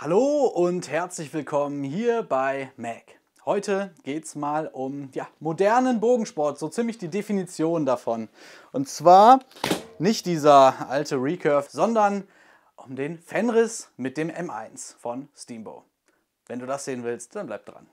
Hallo und herzlich willkommen hier bei Mac. Heute geht es mal um ja, modernen Bogensport, so ziemlich die Definition davon. Und zwar nicht dieser alte Recurve, sondern um den Fenris mit dem M1 von Steambow. Wenn du das sehen willst, dann bleib dran.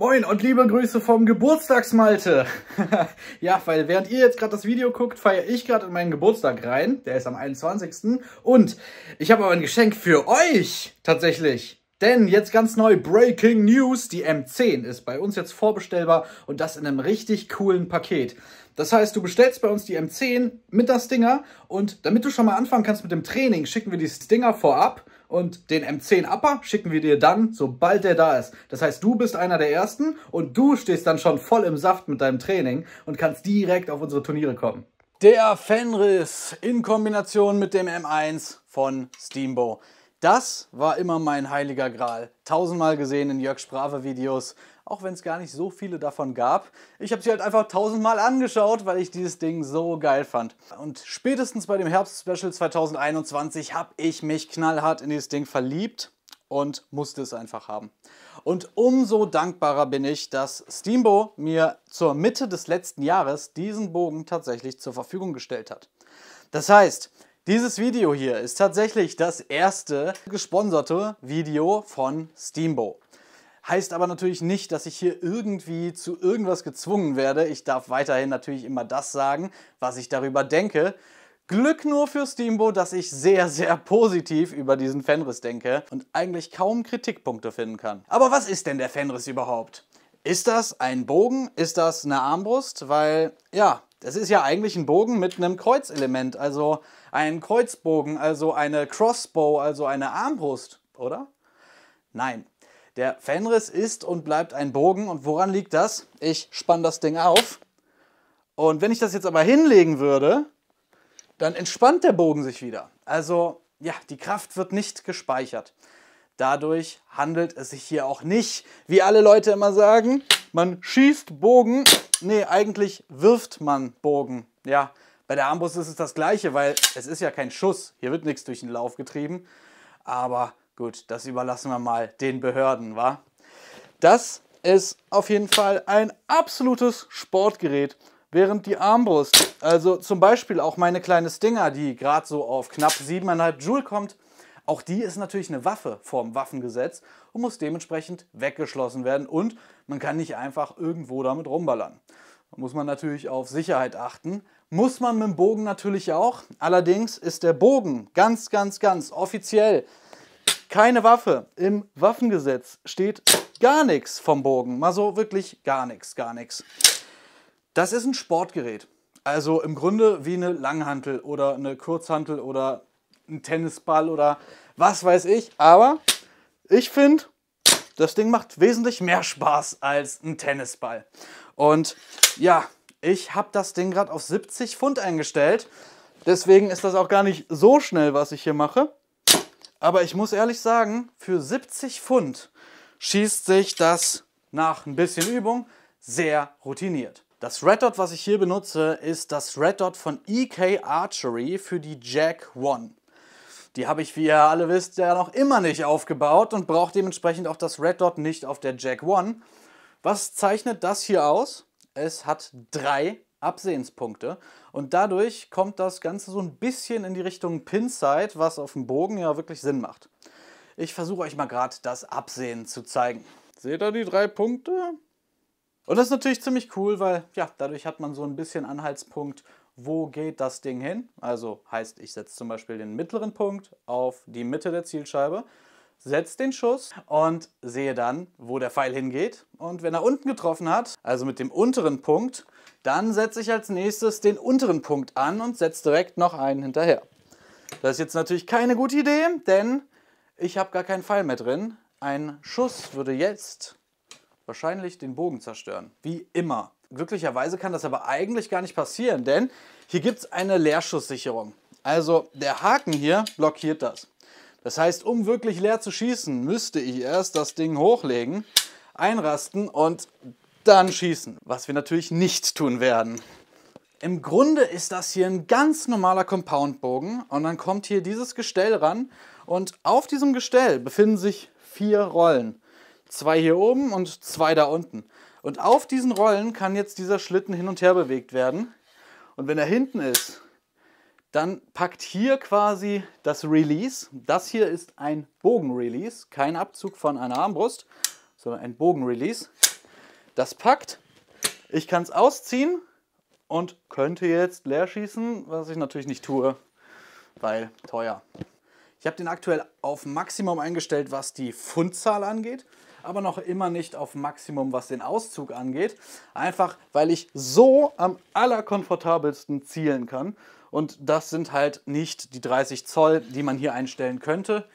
Moin und liebe Grüße vom Geburtstagsmalte. ja, weil während ihr jetzt gerade das Video guckt, feiere ich gerade in meinen Geburtstag rein. Der ist am 21. Und ich habe aber ein Geschenk für euch tatsächlich. Denn jetzt ganz neu Breaking News, die M10 ist bei uns jetzt vorbestellbar und das in einem richtig coolen Paket. Das heißt, du bestellst bei uns die M10 mit der Stinger und damit du schon mal anfangen kannst mit dem Training, schicken wir die Stinger vorab und den M10 Upper schicken wir dir dann, sobald der da ist. Das heißt, du bist einer der Ersten und du stehst dann schon voll im Saft mit deinem Training und kannst direkt auf unsere Turniere kommen. Der Fenris in Kombination mit dem M1 von Steambo. Das war immer mein heiliger Gral. Tausendmal gesehen in Jörg Sprave Videos auch wenn es gar nicht so viele davon gab. Ich habe sie halt einfach tausendmal angeschaut, weil ich dieses Ding so geil fand. Und spätestens bei dem Herbst-Special 2021 habe ich mich knallhart in dieses Ding verliebt und musste es einfach haben. Und umso dankbarer bin ich, dass Steambo mir zur Mitte des letzten Jahres diesen Bogen tatsächlich zur Verfügung gestellt hat. Das heißt, dieses Video hier ist tatsächlich das erste gesponserte Video von Steambo. Heißt aber natürlich nicht, dass ich hier irgendwie zu irgendwas gezwungen werde. Ich darf weiterhin natürlich immer das sagen, was ich darüber denke. Glück nur für Steamboat, dass ich sehr, sehr positiv über diesen Fenris denke und eigentlich kaum Kritikpunkte finden kann. Aber was ist denn der Fenris überhaupt? Ist das ein Bogen? Ist das eine Armbrust? Weil, ja, das ist ja eigentlich ein Bogen mit einem Kreuzelement, also ein Kreuzbogen, also eine Crossbow, also eine Armbrust, oder? Nein, der Fenris ist und bleibt ein Bogen. Und woran liegt das? Ich spanne das Ding auf. Und wenn ich das jetzt aber hinlegen würde, dann entspannt der Bogen sich wieder. Also ja, die Kraft wird nicht gespeichert. Dadurch handelt es sich hier auch nicht, wie alle Leute immer sagen, man schießt Bogen. Nee, eigentlich wirft man Bogen. Ja, bei der Armbrust ist es das gleiche, weil es ist ja kein Schuss. Hier wird nichts durch den Lauf getrieben. Aber Gut, das überlassen wir mal den Behörden, wa? Das ist auf jeden Fall ein absolutes Sportgerät. Während die Armbrust, also zum Beispiel auch meine kleine Stinger, die gerade so auf knapp 7,5 Joule kommt, auch die ist natürlich eine Waffe vorm Waffengesetz und muss dementsprechend weggeschlossen werden und man kann nicht einfach irgendwo damit rumballern. Da muss man natürlich auf Sicherheit achten. Muss man mit dem Bogen natürlich auch. Allerdings ist der Bogen ganz, ganz, ganz offiziell keine Waffe. Im Waffengesetz steht gar nichts vom Bogen. Mal so wirklich gar nichts, gar nichts. Das ist ein Sportgerät. Also im Grunde wie eine Langhantel oder eine Kurzhantel oder ein Tennisball oder was weiß ich. Aber ich finde, das Ding macht wesentlich mehr Spaß als ein Tennisball. Und ja, ich habe das Ding gerade auf 70 Pfund eingestellt. Deswegen ist das auch gar nicht so schnell, was ich hier mache. Aber ich muss ehrlich sagen, für 70 Pfund schießt sich das nach ein bisschen Übung sehr routiniert. Das Red Dot, was ich hier benutze, ist das Red Dot von EK Archery für die Jack One. Die habe ich, wie ihr alle wisst, ja noch immer nicht aufgebaut und brauche dementsprechend auch das Red Dot nicht auf der Jack One. Was zeichnet das hier aus? Es hat drei Absehenspunkte und dadurch kommt das Ganze so ein bisschen in die Richtung Pinside, was auf dem Bogen ja wirklich Sinn macht. Ich versuche euch mal gerade das Absehen zu zeigen. Seht ihr die drei Punkte? Und das ist natürlich ziemlich cool, weil ja, dadurch hat man so ein bisschen Anhaltspunkt, wo geht das Ding hin. Also heißt, ich setze zum Beispiel den mittleren Punkt auf die Mitte der Zielscheibe setzt den Schuss und sehe dann, wo der Pfeil hingeht. Und wenn er unten getroffen hat, also mit dem unteren Punkt, dann setze ich als nächstes den unteren Punkt an und setze direkt noch einen hinterher. Das ist jetzt natürlich keine gute Idee, denn ich habe gar keinen Pfeil mehr drin. Ein Schuss würde jetzt wahrscheinlich den Bogen zerstören, wie immer. Glücklicherweise kann das aber eigentlich gar nicht passieren, denn hier gibt es eine Leerschusssicherung. Also der Haken hier blockiert das. Das heißt, um wirklich leer zu schießen, müsste ich erst das Ding hochlegen, einrasten und dann schießen, was wir natürlich nicht tun werden. Im Grunde ist das hier ein ganz normaler Compoundbogen und dann kommt hier dieses Gestell ran und auf diesem Gestell befinden sich vier Rollen. Zwei hier oben und zwei da unten. Und auf diesen Rollen kann jetzt dieser Schlitten hin und her bewegt werden. Und wenn er hinten ist, dann packt hier quasi das Release. Das hier ist ein Bogenrelease, kein Abzug von einer Armbrust, sondern ein Bogenrelease. Das packt. Ich kann es ausziehen und könnte jetzt leer schießen, was ich natürlich nicht tue, weil teuer. Ich habe den aktuell auf Maximum eingestellt, was die Fundzahl angeht, aber noch immer nicht auf Maximum, was den Auszug angeht. Einfach, weil ich so am allerkomfortabelsten zielen kann. Und das sind halt nicht die 30 Zoll, die man hier einstellen könnte.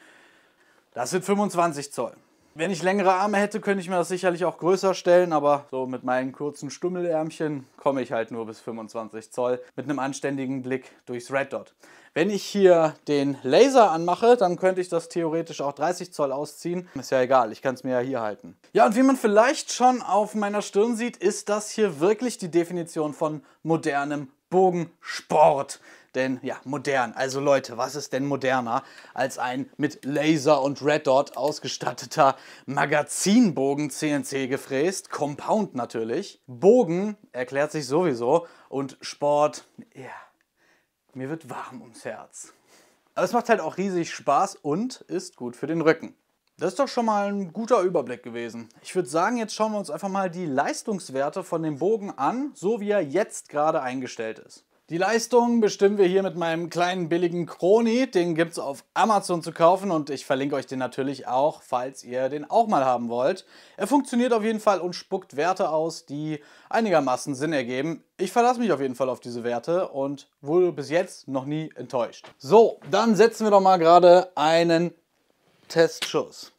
Das sind 25 Zoll. Wenn ich längere Arme hätte, könnte ich mir das sicherlich auch größer stellen, aber so mit meinen kurzen Stummelärmchen komme ich halt nur bis 25 Zoll mit einem anständigen Blick durchs Red Dot. Wenn ich hier den Laser anmache, dann könnte ich das theoretisch auch 30 Zoll ausziehen. Ist ja egal, ich kann es mir ja hier halten. Ja, und wie man vielleicht schon auf meiner Stirn sieht, ist das hier wirklich die Definition von modernem Bogensport. Denn ja, modern. Also Leute, was ist denn moderner als ein mit Laser und Red Dot ausgestatteter Magazinbogen CNC gefräst? Compound natürlich. Bogen erklärt sich sowieso und Sport, ja. Yeah mir wird warm ums Herz. Aber es macht halt auch riesig Spaß und ist gut für den Rücken. Das ist doch schon mal ein guter Überblick gewesen. Ich würde sagen, jetzt schauen wir uns einfach mal die Leistungswerte von dem Bogen an, so wie er jetzt gerade eingestellt ist. Die Leistung bestimmen wir hier mit meinem kleinen billigen Kroni. Den gibt es auf Amazon zu kaufen und ich verlinke euch den natürlich auch, falls ihr den auch mal haben wollt. Er funktioniert auf jeden Fall und spuckt Werte aus, die einigermaßen Sinn ergeben. Ich verlasse mich auf jeden Fall auf diese Werte und wurde bis jetzt noch nie enttäuscht. So, dann setzen wir doch mal gerade einen Testschuss.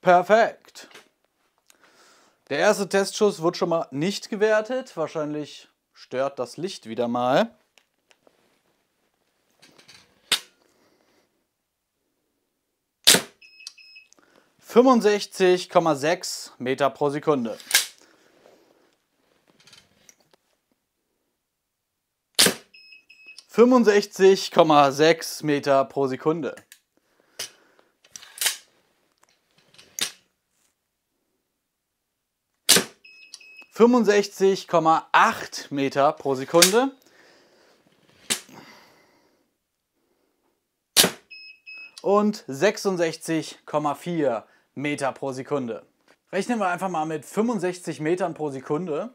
Perfekt. Der erste Testschuss wird schon mal nicht gewertet. Wahrscheinlich stört das Licht wieder mal. ...65,6 Meter pro Sekunde. ...65,6 Meter pro Sekunde. 65,8 Meter pro Sekunde. Und 66,4 Meter pro Sekunde. Rechnen wir einfach mal mit 65 Metern pro Sekunde.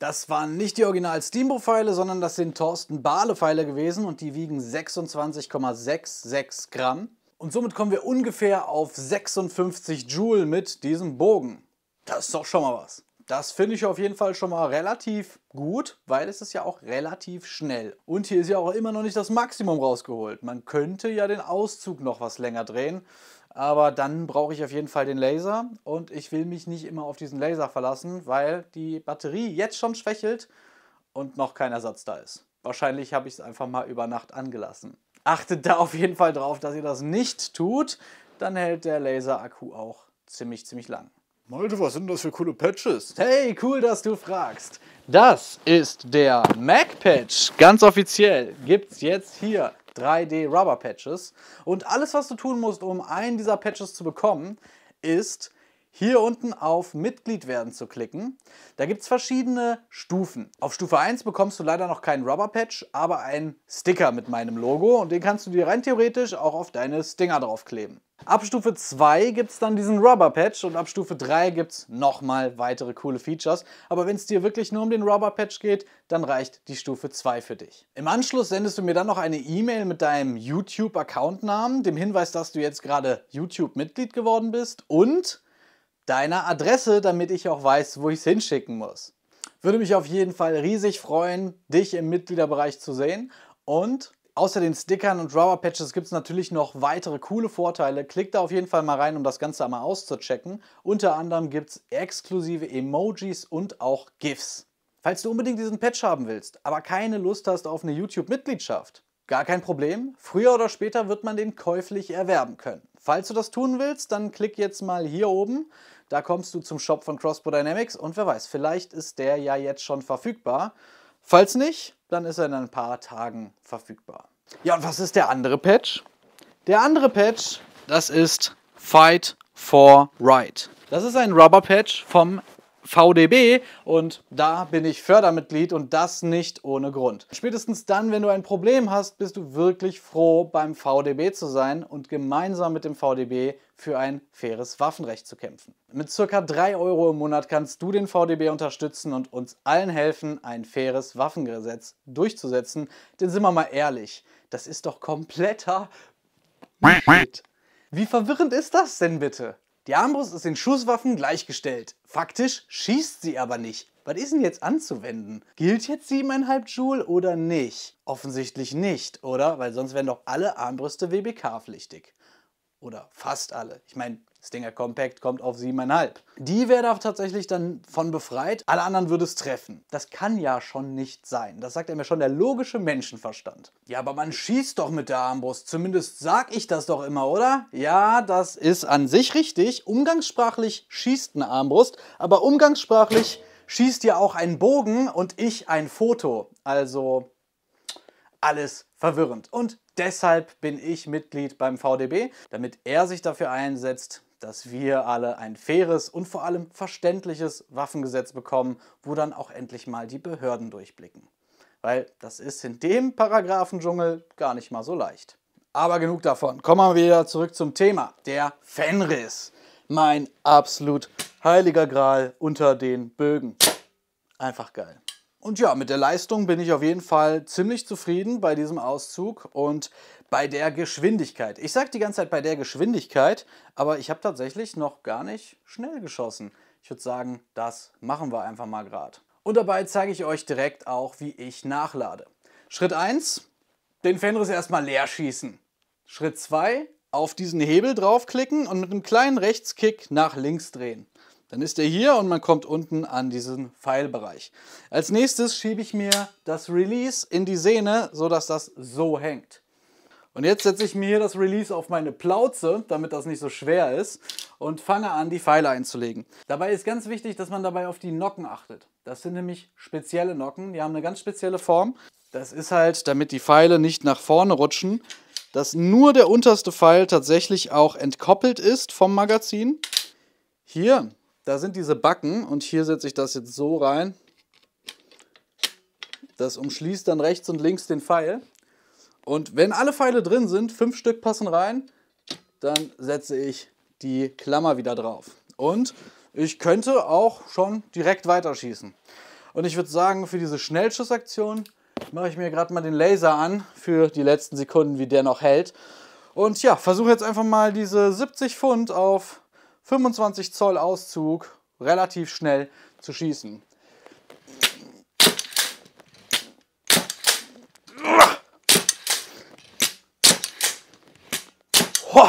Das waren nicht die original Steamboat-Pfeile, sondern das sind Thorsten Bahle-Pfeile gewesen und die wiegen 26,66 Gramm. Und somit kommen wir ungefähr auf 56 Joule mit diesem Bogen. Das ist doch schon mal was. Das finde ich auf jeden Fall schon mal relativ gut, weil es ist ja auch relativ schnell. Und hier ist ja auch immer noch nicht das Maximum rausgeholt. Man könnte ja den Auszug noch was länger drehen, aber dann brauche ich auf jeden Fall den Laser und ich will mich nicht immer auf diesen Laser verlassen, weil die Batterie jetzt schon schwächelt und noch kein Ersatz da ist. Wahrscheinlich habe ich es einfach mal über Nacht angelassen. Achtet da auf jeden Fall drauf, dass ihr das nicht tut, dann hält der Laser-Akku auch ziemlich, ziemlich lang. Malte, was sind das für coole Patches? Hey, cool, dass du fragst. Das ist der Mac Patch. Ganz offiziell gibt es jetzt hier 3D Rubber Patches. Und alles, was du tun musst, um einen dieser Patches zu bekommen, ist hier unten auf Mitglied werden zu klicken. Da gibt es verschiedene Stufen. Auf Stufe 1 bekommst du leider noch keinen Rubber Patch, aber einen Sticker mit meinem Logo und den kannst du dir rein theoretisch auch auf deine Stinger draufkleben. Ab Stufe 2 gibt es dann diesen Rubber Patch und ab Stufe 3 gibt es nochmal weitere coole Features. Aber wenn es dir wirklich nur um den Rubber Patch geht, dann reicht die Stufe 2 für dich. Im Anschluss sendest du mir dann noch eine E-Mail mit deinem youtube account namen dem Hinweis, dass du jetzt gerade YouTube-Mitglied geworden bist und deiner Adresse, damit ich auch weiß, wo ich es hinschicken muss. Würde mich auf jeden Fall riesig freuen, dich im Mitgliederbereich zu sehen und Außer den Stickern und Drawer Patches gibt es natürlich noch weitere coole Vorteile. Klickt da auf jeden Fall mal rein, um das Ganze einmal auszuchecken. Unter anderem gibt es exklusive Emojis und auch GIFs. Falls du unbedingt diesen Patch haben willst, aber keine Lust hast auf eine YouTube-Mitgliedschaft, gar kein Problem. Früher oder später wird man den käuflich erwerben können. Falls du das tun willst, dann klick jetzt mal hier oben. Da kommst du zum Shop von Crossbow Dynamics und wer weiß, vielleicht ist der ja jetzt schon verfügbar. Falls nicht, dann ist er in ein paar Tagen verfügbar. Ja, und was ist der andere Patch? Der andere Patch, das ist Fight for Right. Das ist ein Rubber Patch vom VDB und da bin ich Fördermitglied und das nicht ohne Grund. Spätestens dann, wenn du ein Problem hast, bist du wirklich froh, beim VDB zu sein und gemeinsam mit dem VDB für ein faires Waffenrecht zu kämpfen. Mit ca. 3 Euro im Monat kannst du den VDB unterstützen und uns allen helfen, ein faires Waffengesetz durchzusetzen. Denn sind wir mal ehrlich, das ist doch kompletter Wie verwirrend ist das denn bitte? Die Armbrust ist den Schusswaffen gleichgestellt. Faktisch schießt sie aber nicht. Was ist denn jetzt anzuwenden? Gilt jetzt 7,5 Joule oder nicht? Offensichtlich nicht, oder? Weil sonst wären doch alle Armbrüste WBK-pflichtig. Oder fast alle. Ich meine, Stinger Compact kommt auf 7,5. Die wäre da tatsächlich dann von befreit, alle anderen würde es treffen. Das kann ja schon nicht sein. Das sagt er mir schon der logische Menschenverstand. Ja, aber man schießt doch mit der Armbrust. Zumindest sag ich das doch immer, oder? Ja, das ist an sich richtig. Umgangssprachlich schießt eine Armbrust, aber umgangssprachlich schießt ja auch ein Bogen und ich ein Foto. Also alles verwirrend. Und deshalb bin ich Mitglied beim VDB, damit er sich dafür einsetzt, dass wir alle ein faires und vor allem verständliches Waffengesetz bekommen, wo dann auch endlich mal die Behörden durchblicken. Weil das ist in dem Paragraphendschungel gar nicht mal so leicht. Aber genug davon, kommen wir wieder zurück zum Thema, der Fenris. Mein absolut heiliger Gral unter den Bögen. Einfach geil. Und ja, mit der Leistung bin ich auf jeden Fall ziemlich zufrieden bei diesem Auszug und bei der Geschwindigkeit. Ich sage die ganze Zeit bei der Geschwindigkeit, aber ich habe tatsächlich noch gar nicht schnell geschossen. Ich würde sagen, das machen wir einfach mal gerade. Und dabei zeige ich euch direkt auch, wie ich nachlade. Schritt 1, den Fenris erstmal leer schießen. Schritt 2, auf diesen Hebel draufklicken und mit einem kleinen Rechtskick nach links drehen. Dann ist er hier und man kommt unten an diesen Pfeilbereich. Als nächstes schiebe ich mir das Release in die Sehne, sodass das so hängt. Und jetzt setze ich mir hier das Release auf meine Plauze, damit das nicht so schwer ist und fange an, die Pfeile einzulegen. Dabei ist ganz wichtig, dass man dabei auf die Nocken achtet. Das sind nämlich spezielle Nocken, die haben eine ganz spezielle Form. Das ist halt, damit die Pfeile nicht nach vorne rutschen, dass nur der unterste Pfeil tatsächlich auch entkoppelt ist vom Magazin. Hier, da sind diese Backen und hier setze ich das jetzt so rein. Das umschließt dann rechts und links den Pfeil. Und wenn alle Pfeile drin sind, fünf Stück passen rein, dann setze ich die Klammer wieder drauf. Und ich könnte auch schon direkt weiterschießen. Und ich würde sagen, für diese Schnellschussaktion mache ich mir gerade mal den Laser an für die letzten Sekunden, wie der noch hält. Und ja, versuche jetzt einfach mal diese 70 Pfund auf 25 Zoll Auszug relativ schnell zu schießen. Ho,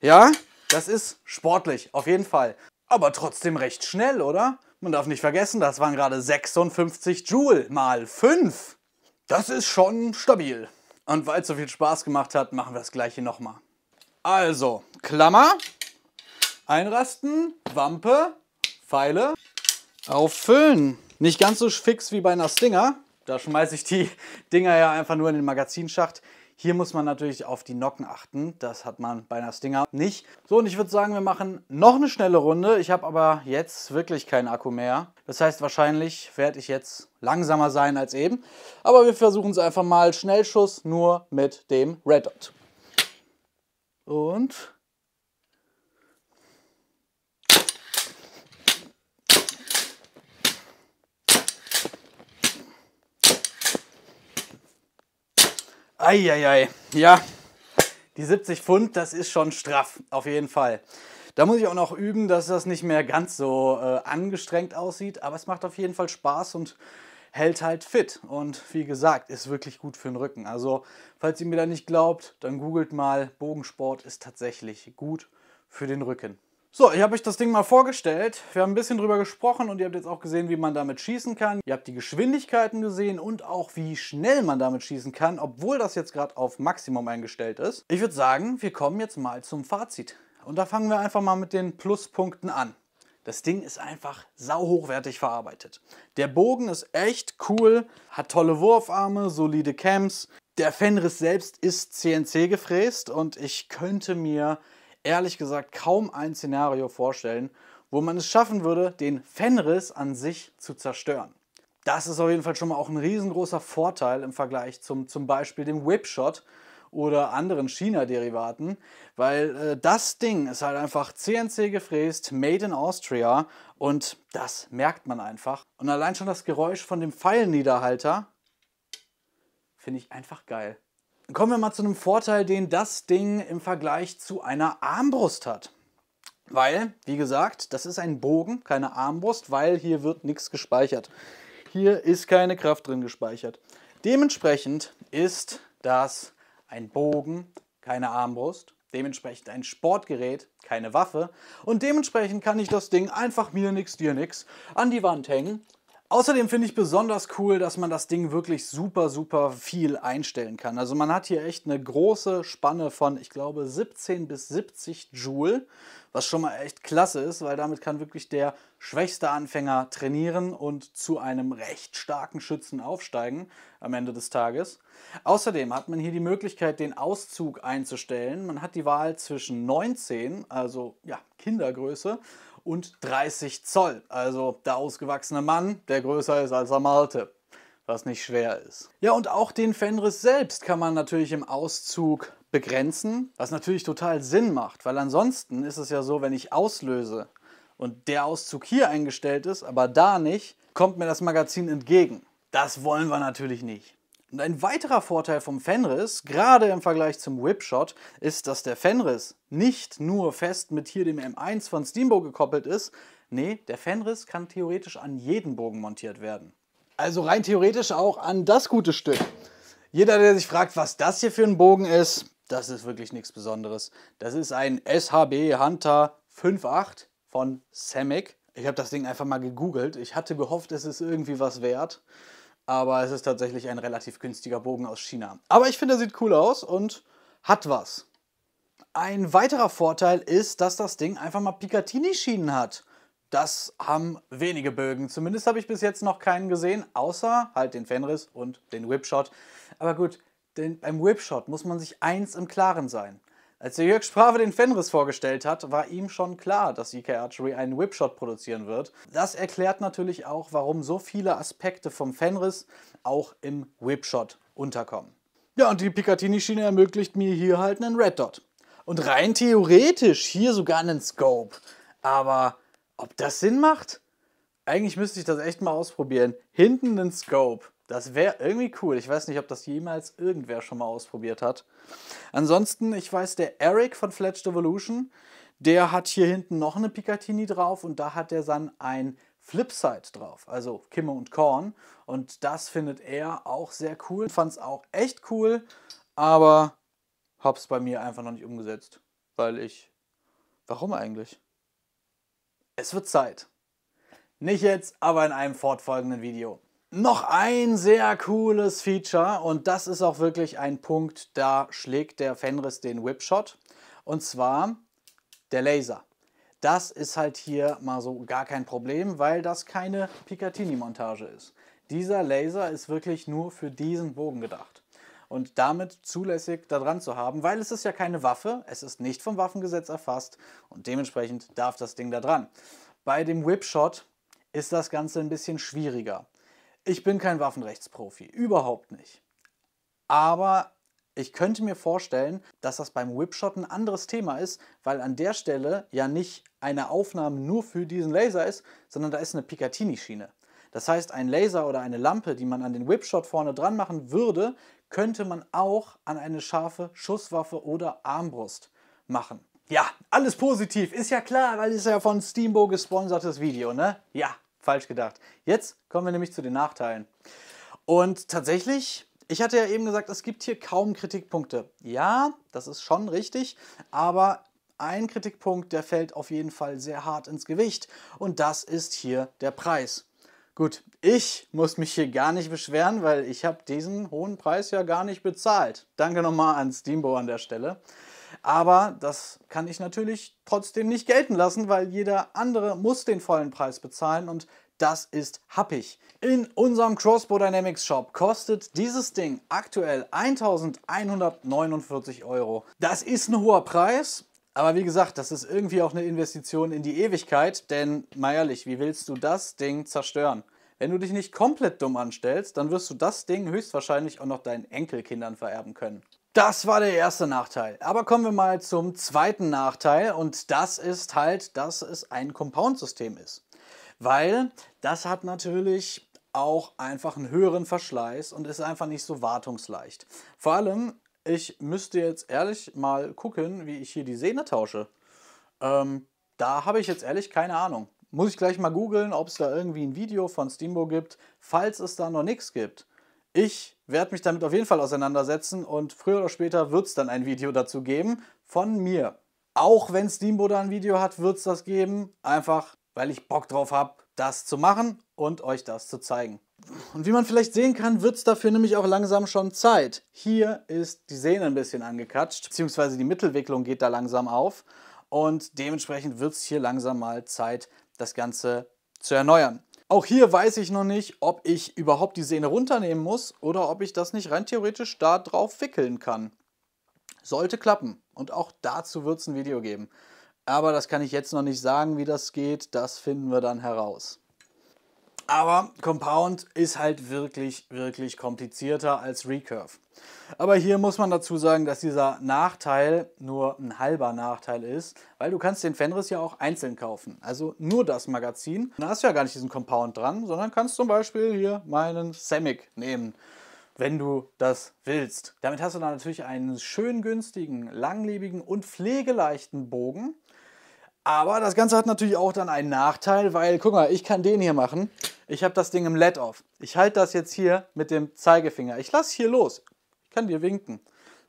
ja, das ist sportlich, auf jeden Fall. Aber trotzdem recht schnell, oder? Man darf nicht vergessen, das waren gerade 56 Joule mal 5. Das ist schon stabil. Und weil es so viel Spaß gemacht hat, machen wir das gleiche nochmal. Also, Klammer, einrasten, Wampe, Pfeile, auffüllen. Nicht ganz so fix wie bei einer Stinger. Da schmeiße ich die Dinger ja einfach nur in den Magazinschacht. Hier muss man natürlich auf die Nocken achten. Das hat man bei einer Stinger nicht. So, und ich würde sagen, wir machen noch eine schnelle Runde. Ich habe aber jetzt wirklich keinen Akku mehr. Das heißt, wahrscheinlich werde ich jetzt langsamer sein als eben. Aber wir versuchen es einfach mal. Schnellschuss nur mit dem Red Dot. Und Eieiei, ja, die 70 Pfund, das ist schon straff, auf jeden Fall. Da muss ich auch noch üben, dass das nicht mehr ganz so äh, angestrengt aussieht, aber es macht auf jeden Fall Spaß und hält halt fit. Und wie gesagt, ist wirklich gut für den Rücken. Also, falls ihr mir da nicht glaubt, dann googelt mal, Bogensport ist tatsächlich gut für den Rücken. So, ich habe euch das Ding mal vorgestellt. Wir haben ein bisschen drüber gesprochen und ihr habt jetzt auch gesehen, wie man damit schießen kann. Ihr habt die Geschwindigkeiten gesehen und auch wie schnell man damit schießen kann, obwohl das jetzt gerade auf Maximum eingestellt ist. Ich würde sagen, wir kommen jetzt mal zum Fazit. Und da fangen wir einfach mal mit den Pluspunkten an. Das Ding ist einfach sau hochwertig verarbeitet. Der Bogen ist echt cool, hat tolle Wurfarme, solide Cams. Der Fenris selbst ist CNC gefräst und ich könnte mir ehrlich gesagt kaum ein Szenario vorstellen, wo man es schaffen würde, den Fenris an sich zu zerstören. Das ist auf jeden Fall schon mal auch ein riesengroßer Vorteil im Vergleich zum zum Beispiel dem Whipshot oder anderen China-Derivaten, weil äh, das Ding ist halt einfach CNC gefräst, made in Austria und das merkt man einfach. Und allein schon das Geräusch von dem Pfeilniederhalter finde ich einfach geil. Kommen wir mal zu einem Vorteil, den das Ding im Vergleich zu einer Armbrust hat. Weil, wie gesagt, das ist ein Bogen, keine Armbrust, weil hier wird nichts gespeichert. Hier ist keine Kraft drin gespeichert. Dementsprechend ist das ein Bogen, keine Armbrust. Dementsprechend ein Sportgerät, keine Waffe. Und dementsprechend kann ich das Ding einfach mir nix, dir nix an die Wand hängen Außerdem finde ich besonders cool, dass man das Ding wirklich super, super viel einstellen kann. Also man hat hier echt eine große Spanne von, ich glaube, 17 bis 70 Joule, was schon mal echt klasse ist, weil damit kann wirklich der schwächste Anfänger trainieren und zu einem recht starken Schützen aufsteigen am Ende des Tages. Außerdem hat man hier die Möglichkeit, den Auszug einzustellen. Man hat die Wahl zwischen 19, also ja, Kindergröße, und 30 Zoll. Also der ausgewachsene Mann, der größer ist als der malte was nicht schwer ist. Ja, und auch den Fenris selbst kann man natürlich im Auszug begrenzen, was natürlich total Sinn macht, weil ansonsten ist es ja so, wenn ich auslöse und der Auszug hier eingestellt ist, aber da nicht, kommt mir das Magazin entgegen. Das wollen wir natürlich nicht. Und ein weiterer Vorteil vom Fenris, gerade im Vergleich zum Whipshot, ist, dass der Fenris nicht nur fest mit hier dem M1 von Steamboat gekoppelt ist, nee, der Fenris kann theoretisch an jeden Bogen montiert werden. Also rein theoretisch auch an das gute Stück. Jeder, der sich fragt, was das hier für ein Bogen ist, das ist wirklich nichts Besonderes. Das ist ein SHB Hunter 5.8 von Samick. Ich habe das Ding einfach mal gegoogelt. Ich hatte gehofft, es ist irgendwie was wert aber es ist tatsächlich ein relativ günstiger Bogen aus China. Aber ich finde, er sieht cool aus und hat was. Ein weiterer Vorteil ist, dass das Ding einfach mal Picatinny-Schienen hat. Das haben wenige Bögen. Zumindest habe ich bis jetzt noch keinen gesehen, außer halt den Fenris und den Whipshot. Aber gut, denn beim Whipshot muss man sich eins im Klaren sein. Als der Jörg Sprave den Fenris vorgestellt hat, war ihm schon klar, dass UK Archery einen Whipshot produzieren wird. Das erklärt natürlich auch, warum so viele Aspekte vom Fenris auch im Whipshot unterkommen. Ja, und die Picatinny-Schiene ermöglicht mir hier halt einen Red Dot. Und rein theoretisch hier sogar einen Scope. Aber ob das Sinn macht? Eigentlich müsste ich das echt mal ausprobieren. Hinten einen Scope. Das wäre irgendwie cool. Ich weiß nicht, ob das jemals irgendwer schon mal ausprobiert hat. Ansonsten, ich weiß, der Eric von Fledged Evolution, der hat hier hinten noch eine Picatinny drauf und da hat er dann ein Flipside drauf, also Kimme und Korn. Und das findet er auch sehr cool. Fand es auch echt cool, aber hab's bei mir einfach noch nicht umgesetzt, weil ich. Warum eigentlich? Es wird Zeit. Nicht jetzt, aber in einem fortfolgenden Video. Noch ein sehr cooles Feature und das ist auch wirklich ein Punkt, da schlägt der Fenris den Whipshot und zwar der Laser. Das ist halt hier mal so gar kein Problem, weil das keine Picatinny-Montage ist. Dieser Laser ist wirklich nur für diesen Bogen gedacht und damit zulässig da dran zu haben, weil es ist ja keine Waffe, es ist nicht vom Waffengesetz erfasst und dementsprechend darf das Ding da dran. Bei dem Whipshot ist das Ganze ein bisschen schwieriger. Ich bin kein Waffenrechtsprofi, überhaupt nicht. Aber ich könnte mir vorstellen, dass das beim Whipshot ein anderes Thema ist, weil an der Stelle ja nicht eine Aufnahme nur für diesen Laser ist, sondern da ist eine Picatinny-Schiene. Das heißt, ein Laser oder eine Lampe, die man an den Whipshot vorne dran machen würde, könnte man auch an eine scharfe Schusswaffe oder Armbrust machen. Ja, alles positiv, ist ja klar, weil es ja von Steambo gesponsertes Video, ne? Ja, falsch gedacht. Jetzt kommen wir nämlich zu den Nachteilen. Und tatsächlich, ich hatte ja eben gesagt, es gibt hier kaum Kritikpunkte. Ja, das ist schon richtig, aber ein Kritikpunkt, der fällt auf jeden Fall sehr hart ins Gewicht und das ist hier der Preis. Gut, ich muss mich hier gar nicht beschweren, weil ich habe diesen hohen Preis ja gar nicht bezahlt. Danke nochmal an Steambo an der Stelle. Aber das kann ich natürlich trotzdem nicht gelten lassen, weil jeder andere muss den vollen Preis bezahlen und das ist happig. In unserem Crossbow Dynamics Shop kostet dieses Ding aktuell 1149 Euro. Das ist ein hoher Preis, aber wie gesagt, das ist irgendwie auch eine Investition in die Ewigkeit, denn mal ehrlich, wie willst du das Ding zerstören? Wenn du dich nicht komplett dumm anstellst, dann wirst du das Ding höchstwahrscheinlich auch noch deinen Enkelkindern vererben können. Das war der erste Nachteil. Aber kommen wir mal zum zweiten Nachteil und das ist halt, dass es ein Compound-System ist. Weil das hat natürlich auch einfach einen höheren Verschleiß und ist einfach nicht so wartungsleicht. Vor allem ich müsste jetzt ehrlich mal gucken, wie ich hier die Sehne tausche. Ähm, da habe ich jetzt ehrlich keine Ahnung. Muss ich gleich mal googeln, ob es da irgendwie ein Video von Steambo gibt, falls es da noch nichts gibt. Ich werde mich damit auf jeden Fall auseinandersetzen und früher oder später wird es dann ein Video dazu geben von mir. Auch wenn Steambo da ein Video hat, wird es das geben, einfach weil ich Bock drauf habe, das zu machen und euch das zu zeigen. Und wie man vielleicht sehen kann, wird es dafür nämlich auch langsam schon Zeit. Hier ist die Sehne ein bisschen angekatscht, beziehungsweise die Mittelwicklung geht da langsam auf. Und dementsprechend wird es hier langsam mal Zeit, das Ganze zu erneuern. Auch hier weiß ich noch nicht, ob ich überhaupt die Sehne runternehmen muss oder ob ich das nicht rein theoretisch da drauf wickeln kann. Sollte klappen. Und auch dazu wird es ein Video geben. Aber das kann ich jetzt noch nicht sagen, wie das geht. Das finden wir dann heraus. Aber Compound ist halt wirklich, wirklich komplizierter als Recurve. Aber hier muss man dazu sagen, dass dieser Nachteil nur ein halber Nachteil ist, weil du kannst den Fenris ja auch einzeln kaufen. Also nur das Magazin. Da hast du ja gar nicht diesen Compound dran, sondern kannst zum Beispiel hier meinen Semic nehmen wenn du das willst. Damit hast du dann natürlich einen schön günstigen, langlebigen und pflegeleichten Bogen aber das Ganze hat natürlich auch dann einen Nachteil, weil, guck mal, ich kann den hier machen. Ich habe das Ding im Let-Off. Ich halte das jetzt hier mit dem Zeigefinger. Ich lasse hier los. Ich kann dir winken.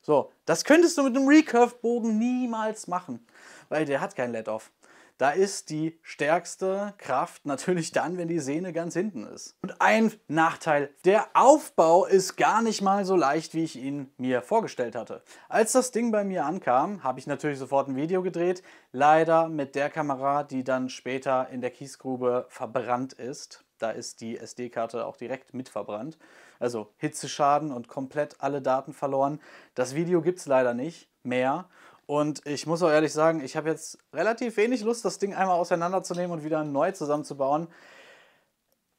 So, das könntest du mit einem Recurve-Bogen niemals machen, weil der hat kein Let-Off. Da ist die stärkste Kraft natürlich dann, wenn die Sehne ganz hinten ist. Und ein Nachteil, der Aufbau ist gar nicht mal so leicht, wie ich ihn mir vorgestellt hatte. Als das Ding bei mir ankam, habe ich natürlich sofort ein Video gedreht, leider mit der Kamera, die dann später in der Kiesgrube verbrannt ist. Da ist die SD-Karte auch direkt mit verbrannt. Also Hitzeschaden und komplett alle Daten verloren. Das Video gibt es leider nicht mehr. Und ich muss auch ehrlich sagen, ich habe jetzt relativ wenig Lust, das Ding einmal auseinanderzunehmen und wieder neu zusammenzubauen.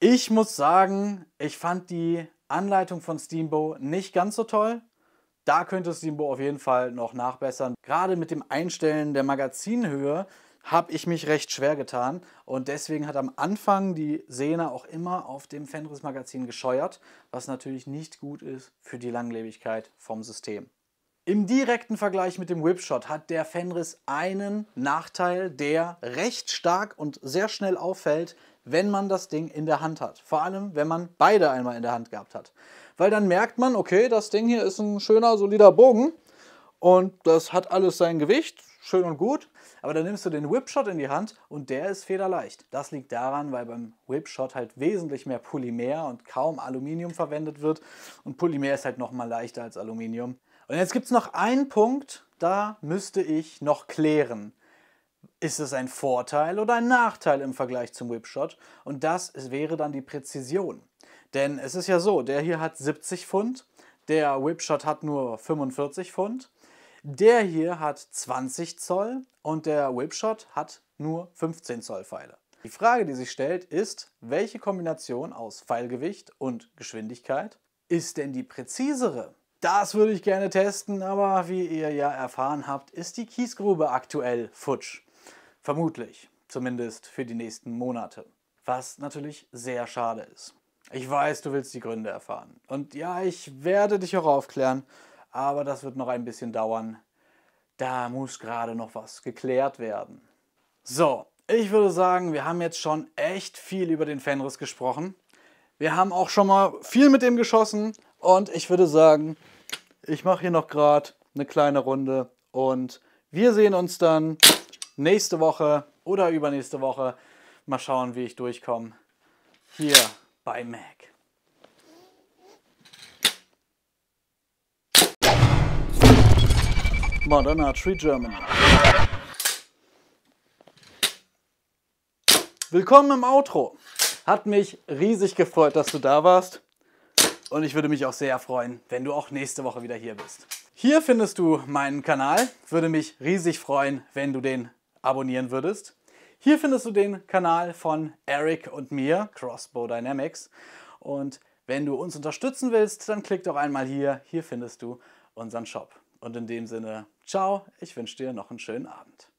Ich muss sagen, ich fand die Anleitung von Steambow nicht ganz so toll. Da könnte Steambow auf jeden Fall noch nachbessern. Gerade mit dem Einstellen der Magazinhöhe habe ich mich recht schwer getan und deswegen hat am Anfang die Sehne auch immer auf dem Fenris Magazin gescheuert, was natürlich nicht gut ist für die Langlebigkeit vom System. Im direkten Vergleich mit dem Whipshot hat der Fenris einen Nachteil, der recht stark und sehr schnell auffällt, wenn man das Ding in der Hand hat. Vor allem, wenn man beide einmal in der Hand gehabt hat. Weil dann merkt man, okay, das Ding hier ist ein schöner, solider Bogen und das hat alles sein Gewicht, schön und gut. Aber dann nimmst du den Whipshot in die Hand und der ist federleicht. Das liegt daran, weil beim Whipshot halt wesentlich mehr Polymer und kaum Aluminium verwendet wird. Und Polymer ist halt nochmal leichter als Aluminium. Und jetzt gibt es noch einen Punkt, da müsste ich noch klären. Ist es ein Vorteil oder ein Nachteil im Vergleich zum Whipshot? Und das wäre dann die Präzision. Denn es ist ja so, der hier hat 70 Pfund, der Whipshot hat nur 45 Pfund, der hier hat 20 Zoll und der Whipshot hat nur 15 Zoll Pfeile. Die Frage, die sich stellt, ist, welche Kombination aus Pfeilgewicht und Geschwindigkeit ist denn die präzisere? Das würde ich gerne testen, aber wie ihr ja erfahren habt, ist die Kiesgrube aktuell futsch. Vermutlich, zumindest für die nächsten Monate. Was natürlich sehr schade ist. Ich weiß, du willst die Gründe erfahren. Und ja, ich werde dich auch aufklären, aber das wird noch ein bisschen dauern. Da muss gerade noch was geklärt werden. So, ich würde sagen, wir haben jetzt schon echt viel über den Fenris gesprochen. Wir haben auch schon mal viel mit dem geschossen und ich würde sagen, ich mache hier noch gerade eine kleine Runde und wir sehen uns dann nächste Woche oder übernächste Woche. Mal schauen, wie ich durchkomme. Hier bei Mac. Modern Archery Germany. Willkommen im Outro. Hat mich riesig gefreut, dass du da warst. Und ich würde mich auch sehr freuen, wenn du auch nächste Woche wieder hier bist. Hier findest du meinen Kanal. Würde mich riesig freuen, wenn du den abonnieren würdest. Hier findest du den Kanal von Eric und mir, Crossbow Dynamics. Und wenn du uns unterstützen willst, dann klick doch einmal hier. Hier findest du unseren Shop. Und in dem Sinne, ciao, ich wünsche dir noch einen schönen Abend.